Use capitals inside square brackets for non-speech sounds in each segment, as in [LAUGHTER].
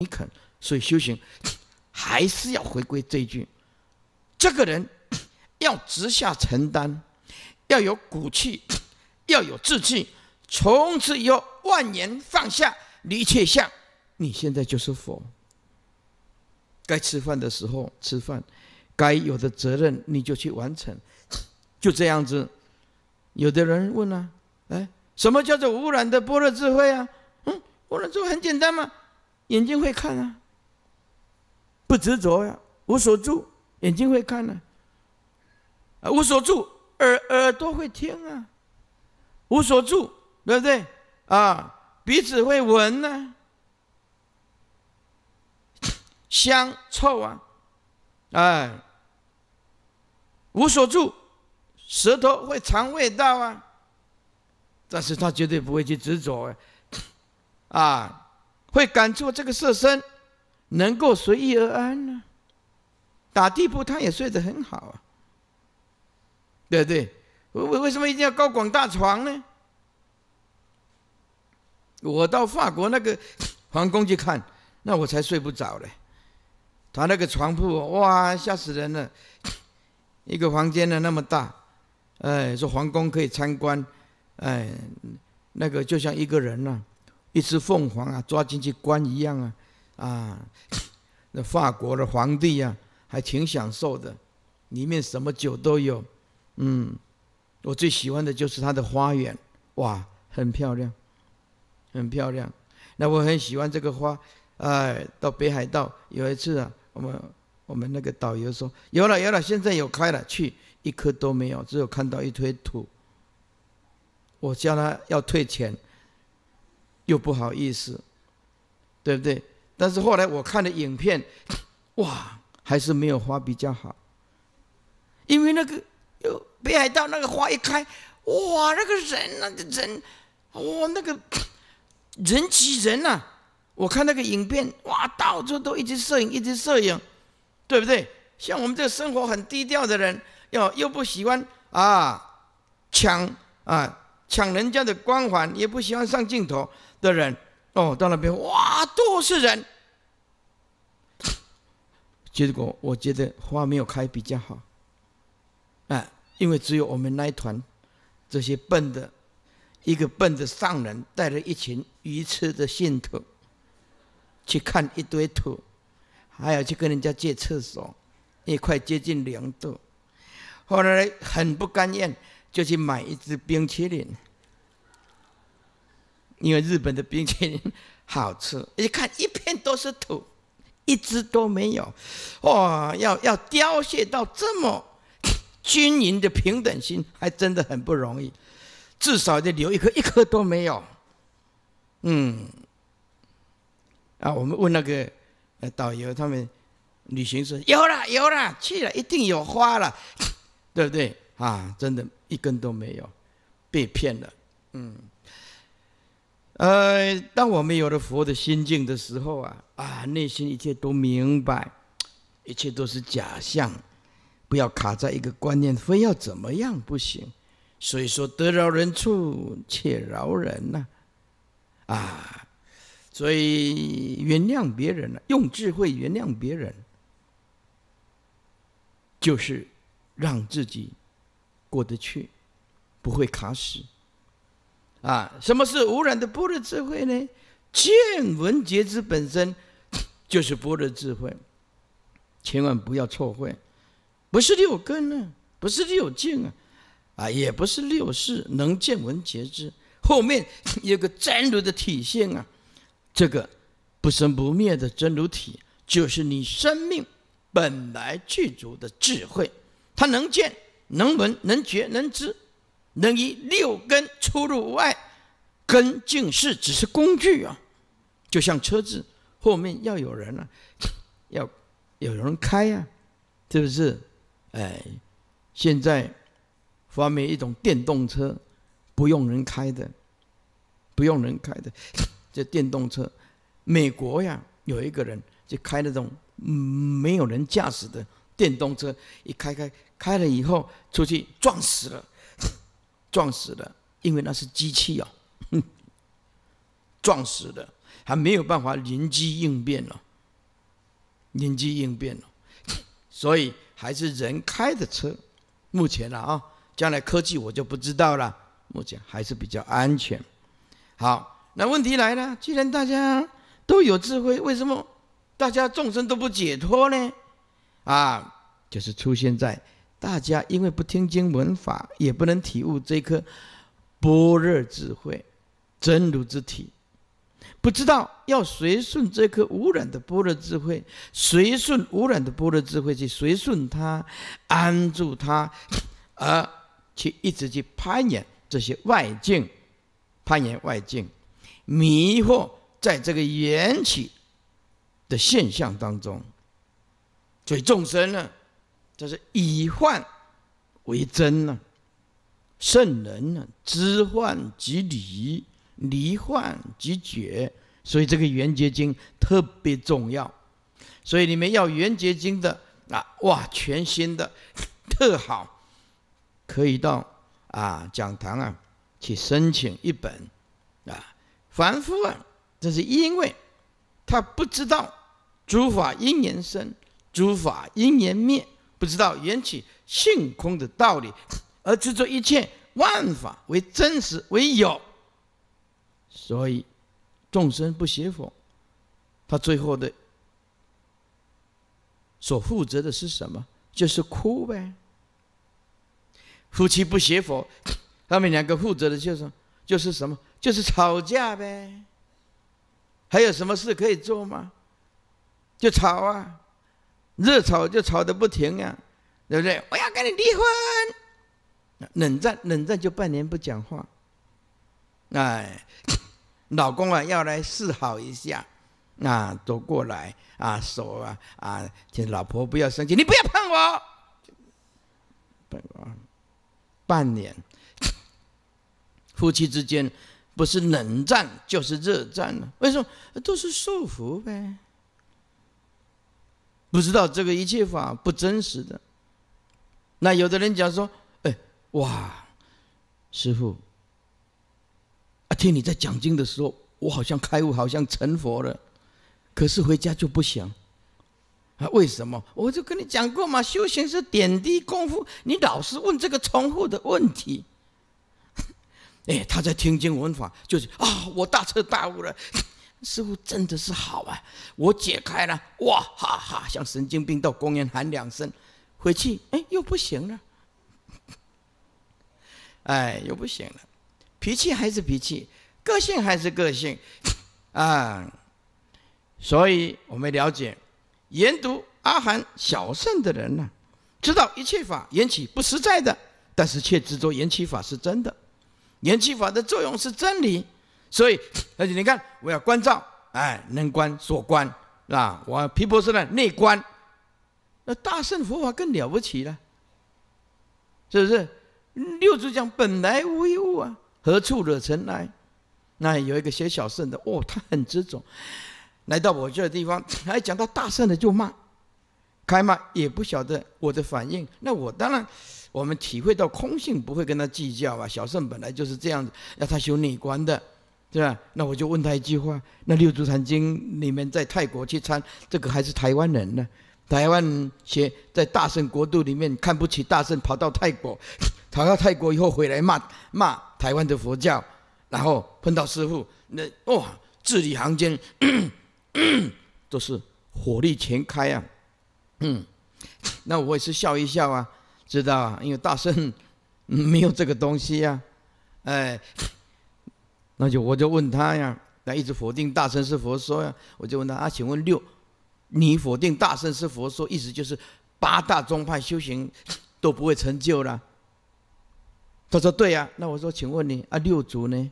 你肯，所以修行还是要回归这一句。这个人 [COUGHS] 要直下承担，要有骨气，[COUGHS] 要有志气。从此以后，万言放下，一切相，你现在就是佛。该吃饭的时候吃饭，该有的责任你就去完成，[COUGHS] 就这样子。有的人问了，哎，什么叫做无染的般若智慧啊？嗯，般若智慧很简单嘛。眼睛会看啊，不执着呀，无所住；眼睛会看呢，啊，无所住；耳耳朵会听啊，无所住，对不对？啊，鼻子会闻呢，香臭啊，哎，无所住；舌头会尝味道啊，但是他绝对不会去执着，啊。会赶出这个色身，能够随遇而安呢？打地铺他也睡得很好啊。对对，为为为什么一定要高广大床呢？我到法国那个 [COUGHS] 皇宫去看，那我才睡不着嘞。他那个床铺哇，吓死人了！[COUGHS] 一个房间呢那么大，哎，说皇宫可以参观，哎，那个就像一个人了。一只凤凰啊，抓进去关一样啊，啊，[COUGHS] 那法国的皇帝啊，还挺享受的，里面什么酒都有，嗯，我最喜欢的就是它的花园，哇，很漂亮，很漂亮。那我很喜欢这个花，哎，到北海道有一次啊，我们我们那个导游说，有了有了，现在有开了，去一颗都没有，只有看到一堆土。我叫他要退钱。又不好意思，对不对？但是后来我看了影片，[COUGHS] 哇，还是没有花比较好。因为那个，有北海道那个花一开，哇，那个人那个人，哇，那个 [COUGHS] 人挤人啊！我看那个影片，哇，到处都一直摄影，一直摄影，对不对？像我们这个生活很低调的人，要又不喜欢啊抢啊抢人家的光环，也不喜欢上镜头。的人哦，到那边哇，都是人。[LAUGHS] 结果我觉得花没有开比较好，哎，因为只有我们那一团这些笨的，一个笨的上人带了一群愚痴的信徒，去看一堆土，还要去跟人家借厕所，也快接近零度。后来很不甘愿，就去买一只冰淇淋。因为日本的冰淇淋好吃，一看一片都是土，一只都没有，哇！要要凋谢到这么均匀的平等心，还真的很不容易。至少得留一颗，一颗都没有。嗯，啊，我们问那个呃导游，他们旅行社有了有了，去了一定有花了，对不对啊？真的，一根都没有，被骗了。嗯。呃，当我们有了佛的心境的时候啊，啊，内心一切都明白，一切都是假象，不要卡在一个观念，非要怎么样不行。所以说，得饶人处且饶人呐，啊，所以原谅别人了，用智慧原谅别人，就是让自己过得去，不会卡死。啊，什么是污染的般若智慧呢？见闻觉知本身 [TSK] 就是般若智慧，千万不要错会，不是六根啊，不是六境啊，啊，也不是六识，能见闻觉知后面 [TSK] 有个真如的体现啊，这个不生不灭的真如体就是你生命本来具足的智慧，它能见，能闻，能觉，能知。能以六根出入外，根净是只是工具啊，就像车子后面要有人啊，[COUGHS] 要有人开啊，是不是？哎，现在发明一种电动车，不用人开的，不用人开的，[COUGHS] 这电动车，美国呀有一个人就开那种没有人驾驶的电动车，一开开开了以后出去撞死了。撞死的，因为那是机器哦，撞死的，还没有办法临机应变了，临机应变了，所以还是人开的车。目前了啊，将来科技我就不知道了。目前还是比较安全。好，那问题来了，既然大家都有智慧，为什么大家众生都不解脱呢？啊，就是出现在。大家因为不听经闻法，也不能体悟这颗般若智慧、真如之体，不知道要随顺这颗污染的般若智慧，随顺污染的般若智慧去随顺它、安住它，而去一直去攀岩这些外境，攀岩外境，迷惑在这个缘起的现象当中，所以众生呢。这是以患为真呢？圣人呢？知患即离，离患即绝。所以这个圆觉经特别重要。所以你们要圆觉经的啊，哇，全新的，特好，可以到啊讲堂啊去申请一本。啊，凡夫啊，这是因为他不知道诸法因缘生，诸法因缘灭。不知道缘起性空的道理，而执着一切万法为真实为有，所以众生不学佛，他最后的所负责的是什么？就是哭呗。夫妻不学佛，他们两个负责的就是就是什么？就是吵架呗。还有什么事可以做吗？就吵啊。热吵就吵得不停啊，对不对？我要跟你离婚。冷战，冷战就半年不讲话。哎，老公啊，要来示好一下，啊，走过来啊，手啊啊，请老婆不要生气，你不要碰我。半年，夫妻之间不是冷战就是热战了，为什么都是束缚呗？不知道这个一切法不真实的。那有的人讲说：“哎，哇，师傅，啊，听你在讲经的时候，我好像开悟，好像成佛了，可是回家就不想啊，为什么？我就跟你讲过嘛，修行是点滴功夫，你老是问这个重复的问题。[LAUGHS] 哎，他在听经闻法，就是啊，我大彻大悟了。”似乎真的是好啊！我解开了，哇哈哈，像神经病到公园喊两声，回去哎又不行了，哎又不行了，脾气还是脾气，个性还是个性，啊！所以我们了解，研读阿含小圣的人呢，知道一切法缘起不实在的，但是却执着缘起法是真的，缘起法的作用是真理。所以，而且你看，我要关照，哎，能观所观，是吧？我皮博士呢内观，那大圣佛法更了不起了，是不是？六祖讲本来无一物啊，何处惹尘埃？那有一个写小圣的，哦，他很执着，来到我这个地方，还讲到大圣的就骂，开骂也不晓得我的反应。那我当然，我们体会到空性，不会跟他计较啊。小圣本来就是这样子，要他修内观的。是吧？那我就问他一句话：那《六祖坛经》，你们在泰国去参，这个还是台湾人呢？台湾学在大圣国度里面看不起大圣，跑到泰国，[LAUGHS] 跑到泰国以后回来骂骂台湾的佛教，然后碰到师傅，那哦，字里行间 [COUGHS] 都是火力全开啊！嗯，[COUGHS] 那我也是笑一笑啊，知道啊？因为大圣没有这个东西呀，哎。那就我就问他呀，那一直否定大乘是佛说呀，我就问他啊，请问六，你否定大乘是佛说，意思就是八大宗派修行都不会成就了。他说对呀，那我说请问你啊，六祖呢？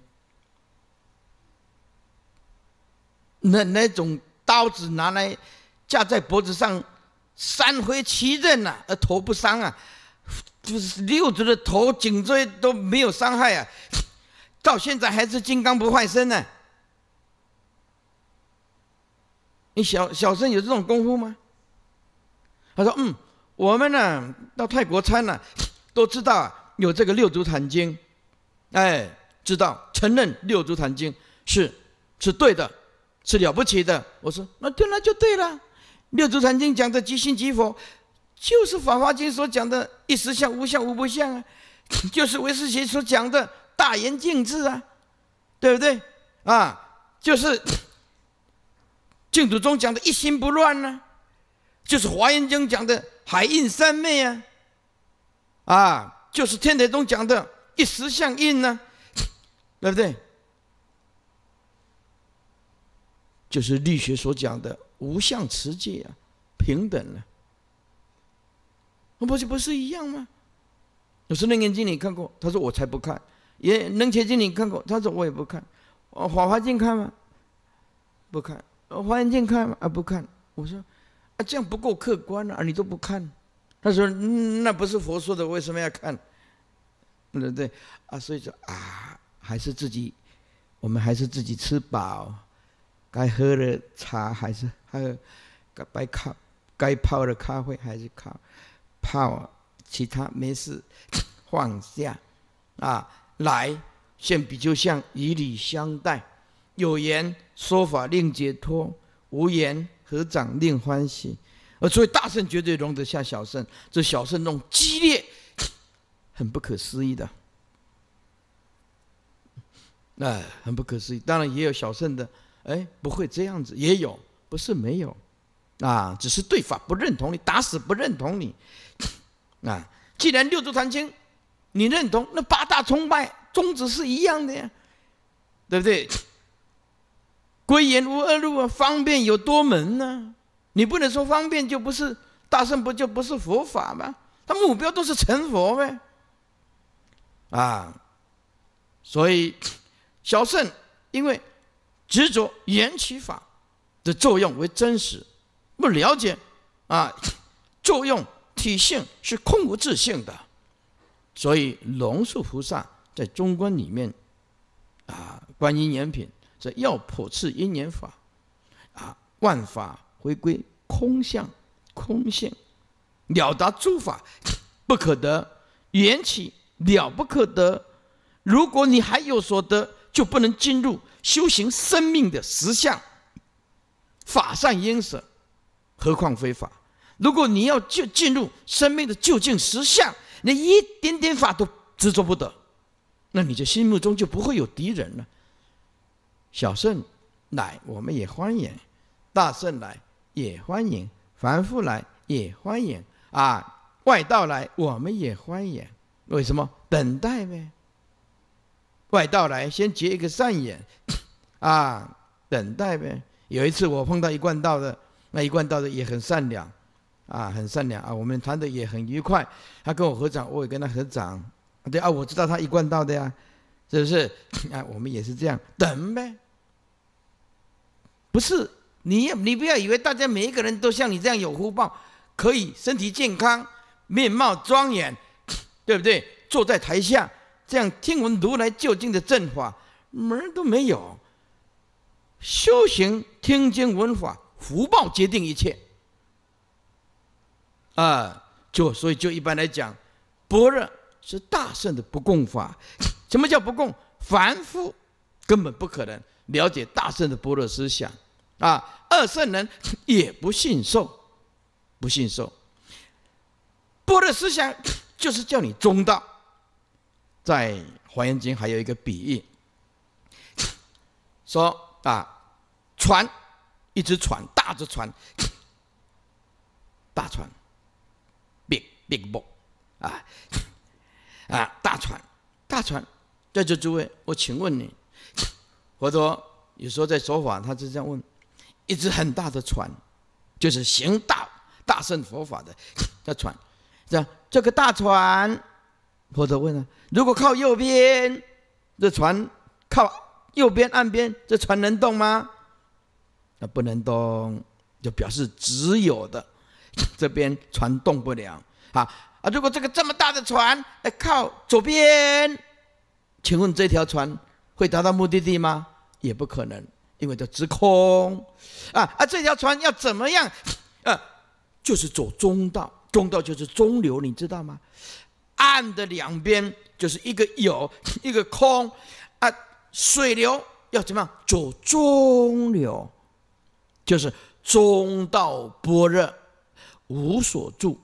那那种刀子拿来架在脖子上，三挥七刃呐，而头不伤啊，就是六祖的头颈椎都没有伤害啊。到现在还是金刚不坏身呢？你小小生有这种功夫吗？他说：“嗯，我们呢到泰国参了，都知道有这个《六祖坛经》，哎，知道承认《六祖坛经》是是对的，是了不起的。”我说：“那对了就对了，《六祖坛经》讲的即心即佛，就是《法华经》所讲的一时相无相无不相啊，[LAUGHS] 就是唯识学所讲的。”大言静志啊，对不对啊？就是 [COUGHS] 净土中讲的一心不乱呢，就是华严经讲的海印三昧啊，啊，就是天台中讲的一时相应呢，[COUGHS] 对不对？就是力学所讲的无相持戒啊，平等啊，那不是不是一样吗？我说《楞严经》你看过？他说我才不看。也能前进，你看过？他说我也不看，哦，法华经看吗？不看，哦，华严经看吗？啊，不看。我说，啊，这样不够客观啊！你都不看，他说，那不是佛说的，为什么要看？对不对？啊，所以说啊，还是自己，我们还是自己吃饱，该喝的茶还是喝，该白咖，该泡的咖啡还是泡，泡其他没事放下，啊。来，现比就像以礼相待，有言说法令解脱，无言合掌令欢喜。而所以大圣，绝对容得下小圣，这小圣那种激烈，很不可思议的，哎，很不可思议。当然也有小圣的，哎，不会这样子，也有，不是没有，啊，只是对法不认同你，打死不认同你，啊，既然六祖坛经。你认同那八大崇拜宗旨是一样的呀，对不对？归言无二路啊，方便有多门呢。你不能说方便就不是大圣，不就不是佛法吗？他目标都是成佛呗。啊，所以 [TSK] 小圣因为执着缘起法的作用为真实，不了解啊，[TSK] 作用体性是空无自性的。所以龙树菩萨在中观里面，啊，观音严品说要破次因缘法，啊，万法回归空相，空性了达诸法不可得，缘起了不可得。如果你还有所得，就不能进入修行生命的实相。法善因舍，何况非法？如果你要就进入生命的究竟实相。连一点点法都执着不得，那你就心目中就不会有敌人了。小圣来我们也欢迎，大圣来也欢迎，凡夫来也欢迎啊！外道来我们也欢迎，为什么？等待呗。外道来先结一个善缘，[COUGHS] 啊，等待呗。有一次我碰到一贯道的，那一贯道的也很善良。啊，很善良啊，我们谈的也很愉快。他跟我合掌，我也跟他合掌。对啊，我知道他一贯道的呀，是不是？[CLEARS THROAT] 啊，我们也是这样等呗。不是，你你不要以为大家每一个人都像你这样有福报，可以身体健康、面貌庄严，[CLEARS THROAT] 对不对？坐在台下这样听闻如来究竟的正法，门都没有。修行听经闻法，福报决定一切。啊，就所以就一般来讲，般若是大圣的不共法。[LAUGHS] 什么叫不共？凡夫根本不可能了解大圣的般若思想。啊，二圣人也不信受，不信受。般若思想就是叫你中道。在《华严经》还有一个比喻，说啊，船，一只船，大只船，大船。big boat，啊 [LAUGHS] 啊大船大船，在座诸位，我请问你，[COUGHS] 佛陀有时候在说法，他是这样问：一只很大的船，就是行道大圣佛法的那 [COUGHS] 船，这样这个大船，佛陀问了：如果靠右边，这船靠右边岸边，这船能动吗？那不能动，就表示只有的 [COUGHS] 这边船动不了。啊啊！如果这个这么大的船，哎，靠左边，请问这条船会达到目的地吗？也不可能，因为叫直空。啊啊！这条船要怎么样？呃，就是走中道，中道就是中流，你知道吗？岸的两边就是一个有，一个空。啊，水流要怎么样？走中流，就是中道般若，无所住。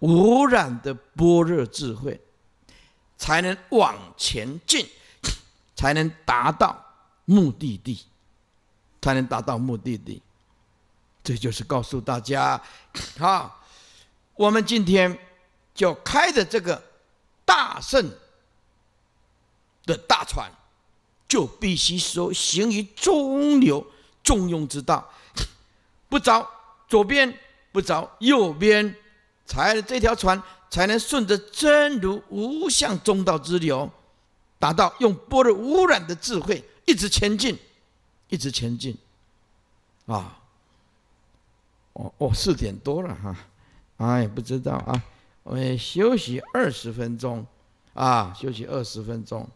无染的般若智慧，才能往前进，才能达到目的地，才能达到目的地。这就是告诉大家，啊，我们今天就开着这个大圣的大船，就必须说行于中流，中庸之道，不着左边，不着右边。才这条船才能顺着真如无相中道之流，达到用波若无染的智慧，一直前进，一直前进，啊！哦哦，四点多了哈，哎，不知道啊，我们休息二十分钟，啊，休息二十分钟。